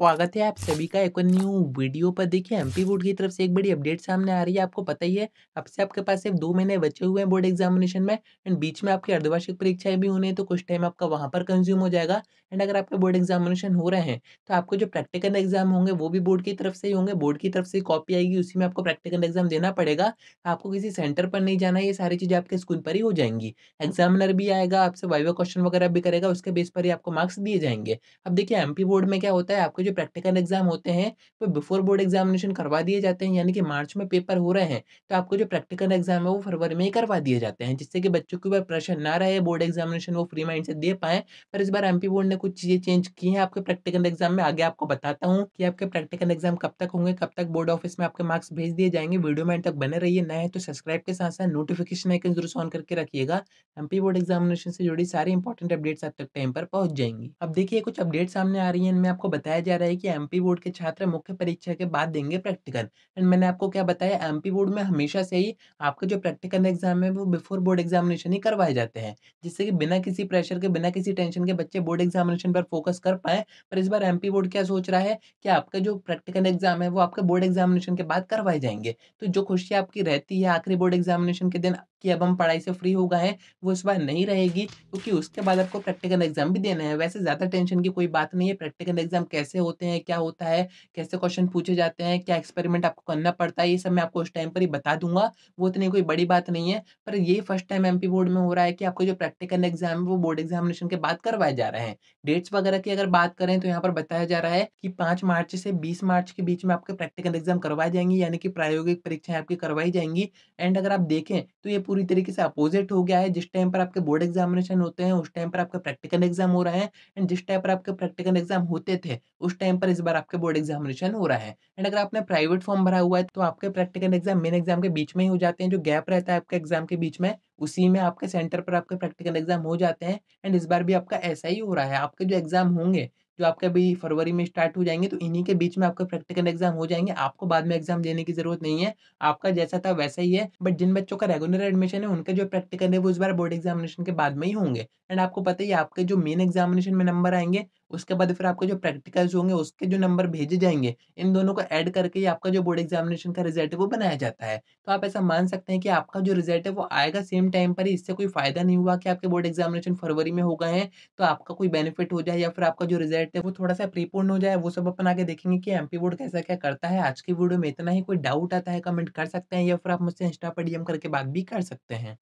स्वागत है आप सभी का एक न्यू वीडियो पर देखिए एमपी बोर्ड की तरफ से एक बड़ी अपडेट सामने आ रही है आपको पता ही है अब से आपके पास सिर्फ दो महीने बचे हुए हैं बोर्ड एग्जामिनेशन में एंड बीच में आपकी अर्धवार्षिक परीक्षाएं भी होने हैं तो कुछ टाइम आपका वहां पर कंज्यूम हो जाएगा एंड अगर आपके बोर्ड एग्जामिनेशन हो रहे हैं तो आपको जो प्रैक्टिकल एग्जाम होंगे वो भी बोर्ड की तरफ से ही होंगे बोर्ड की तरफ से कॉपी आएगी उसी में आपको प्रैक्टिकल एग्जाम देना पड़ेगा आपको किसी सेंटर पर नहीं जाना ये सारी चीज़ें आपके स्कूल पर ही हो जाएंगी एग्जामिनर भी आएगा आपसे वाइवा क्वेश्चन वगैरह भी करेगा उसके बेस पर ही आपको मार्क्स दिए जाएंगे अब देखिए एम बोर्ड में क्या होता है आपको जो प्रैक्टिकल एग्जाम होते हैं वो बिफोर बोर्ड एग्जामिनेशन करवा दिए जाते हैं यानी कि मार्च में पेपर हो रहे हैं तो आपको जो प्रैक्टिकल एग्जाम है वो फरवरी में ही करवा दिए जाते हैं जिससे कि बच्चों के ऊपर प्रेशर ना रहे बोर्ड एग्जामिनेशन वो फ्री माइंड से दे पाए पर इस बार एम बोर्ड ने कुछ चीज़ें चेंज की हैं आपके प्रैक्टिकल एग्जाम में आगे आपको बताता हूँ कि आपके प्रैक्टिकल एग्जाम कब तक होंगे कब तक बोर्ड ऑफिस में आपके मार्क्स भेज दिए जाएंगे वीडियो में तक बने रहिए नए तो सब्सक्राइब के साथ साथ नोटिफिकेशन आइकन जरूर ऑन करके रखिएगा एम बोर्ड एग्जामिनेशन से जुड़ी सारी इंपॉर्टेंट अपडेट्स आप तक टाइम पर पहुंच जाएंगी अब देखिए कुछ अपडेट सामने आ रही है इनमें आपको बताया जा कह रहा है कि एमपी बोर्ड के छात्र मुख्य परीक्षा के बाद देंगे प्रैक्टिकल एंड मैंने आपको क्या बताया एमपी बोर्ड में हमेशा से ही आपके जो प्रैक्टिकल एग्जाम है वो बिफोर बोर्ड एग्जामिनेशन ही करवाए जाते हैं जिससे कि बिना किसी प्रेशर के बिना किसी टेंशन के बच्चे बोर्ड एग्जामिनेशन पर फोकस कर पाए पर इस बार एम बोर्ड क्या सोच रहा है कि आपका जो प्रैक्टिकल एग्जाम है वो आपके बोर्ड एग्जामिनेशन के बाद करवाए जाएंगे तो जो खुशी आपकी रहती है आखिरी बोर्ड एग्जामिनेशन के दिन कि अब हम पढ़ाई से फ्री हो गए हैं वो इस बार नहीं रहेगी क्योंकि तो उसके बाद आपको प्रैक्टिकल एग्जाम भी देना है वैसे ज़्यादा टेंशन की कोई बात नहीं है प्रैक्टिकल एग्जाम कैसे होते हैं क्या होता है कैसे क्वेश्चन पूछे जाते हैं क्या एक्सपेरिमेंट आपको करना पड़ता है ये सब मैं आपको उस टाइम पर ही बता दूंगा वो इतनी कोई बड़ी बात नहीं है पर ये फर्स्ट टाइम एम बोर्ड में हो रहा है कि आपको जो प्रैक्टिकल एग्जाम है वो बोर्ड एग्जामिनेशन के बाद करवाए जा रहे हैं डेट्स वगैरह की अगर बात करें तो यहाँ पर बताया जा रहा है कि पाँच मार्च से बीस मार्च के बीच में आपके प्रैक्टिकल एग्जाम करवाए जाएंगे यानी कि प्रायोगिक परीक्षाएं आपकी करवाई जाएंगी एंड अगर आप देखें तो ये पूरी तरीके से अपोजिट हो गया है जिस टाइम पर आपके बोर्ड एग्जामिनेशन होते हैं उस टाइम पर आपका प्रैक्टिकल एग्जाम हो रहा है एंड जिस टाइम पर आपके प्रैक्टिकल एग्जाम होते थे उस टाइम पर इस बार आपके बोर्ड एग्जामिनेशन हो रहा है एंड अगर आपने प्राइवेट फॉर्म भरा हुआ है तो आपके प्रैक्टिकल एग्जाम मेन एग्जाम के बीच में ही हो जाते हैं जो गैप रहता है आपके एग्जाम के बीच में उसी में आपके सेंटर पर आपके प्रैक्टिकल एग्जाम हो जाते हैं एंड इस बार भी आपका ऐसा ही हो रहा है आपके जो एग्जाम होंगे जो आपके अभी फरवरी में स्टार्ट हो जाएंगे तो इन्हीं के बीच में आपका प्रैक्टिकल एग्जाम हो जाएंगे आपको बाद में एग्जाम देने की जरूरत नहीं है आपका जैसा था वैसा ही है बट जिन बच्चों का रेगुलर एडमिशन है उनके जो प्रैक्टिकल है वो इस बार बोर्ड एग्जामिनेशन के बाद में ही होंगे एंड आपको पता ही आपके जो मेन एग्जामिनेशन में नंबर आएंगे उसके बाद फिर आपके जो प्रैक्टिकल्स होंगे उसके जो नंबर भेजे जाएंगे इन दोनों को ऐड करके ही आपका जो बोर्ड एग्जामिनेशन का रिजल्ट है वो बनाया जाता है तो आप ऐसा मान सकते हैं कि आपका जो रिजल्ट है वो आएगा सेम टाइम पर ही इससे कोई फायदा नहीं हुआ कि आपके बोर्ड एग्जामिनेशन फरवरी में हो गए हैं तो आपका कोई बेनिफिट हो जाए या फिर आपका जो रिजल्ट वेबसाइट है वो थोड़ा सा प्रीपूर्ण हो जाए वो सब अपन आगे देखेंगे कि एमपी बोर्ड कैसा क्या करता है आज की वीडियो में इतना ही कोई डाउट आता है कमेंट कर सकते हैं या फिर आप मुझसे इंस्टा पर डीएम करके बात भी कर सकते हैं